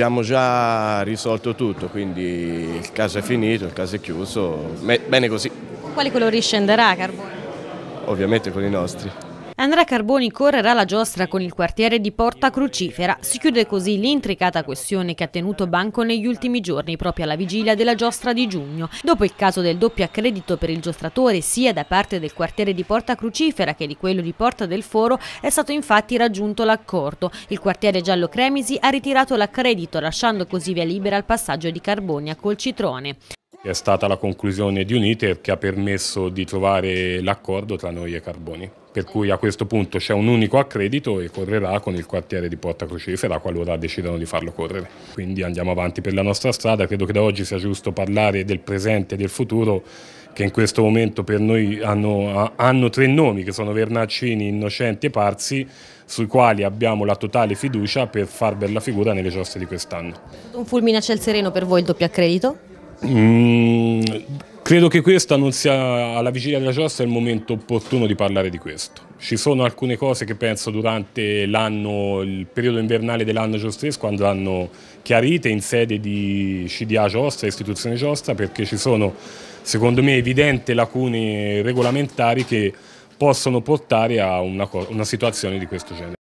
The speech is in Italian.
abbiamo già risolto tutto, quindi il caso è finito, il caso è chiuso, bene così. Quale colori scenderà Carbone? Ovviamente con i nostri. Andrea Carboni correrà la giostra con il quartiere di Porta Crucifera. Si chiude così l'intricata questione che ha tenuto banco negli ultimi giorni, proprio alla vigilia della giostra di giugno. Dopo il caso del doppio accredito per il giostratore sia da parte del quartiere di Porta Crucifera che di quello di Porta del Foro, è stato infatti raggiunto l'accordo. Il quartiere giallo Cremisi ha ritirato l'accredito, lasciando così via libera il passaggio di Carboni a Colcitrone è stata la conclusione di un iter che ha permesso di trovare l'accordo tra noi e Carboni. Per cui a questo punto c'è un unico accredito e correrà con il quartiere di Porta Crocifera qualora decidano di farlo correre. Quindi andiamo avanti per la nostra strada, credo che da oggi sia giusto parlare del presente e del futuro che in questo momento per noi hanno, hanno tre nomi che sono Vernaccini, Innocenti e Parsi sui quali abbiamo la totale fiducia per far bella figura nelle giostre di quest'anno. Un fulmine a ciel sereno per voi il doppio accredito? Mm, credo che questa non sia, alla vigilia della giostra, il momento opportuno di parlare di questo. Ci sono alcune cose che penso durante l'anno, il periodo invernale dell'anno giostresco andranno chiarite in sede di CDA giostra, istituzione giostra, perché ci sono, secondo me, evidenti lacune regolamentari che possono portare a una, una situazione di questo genere.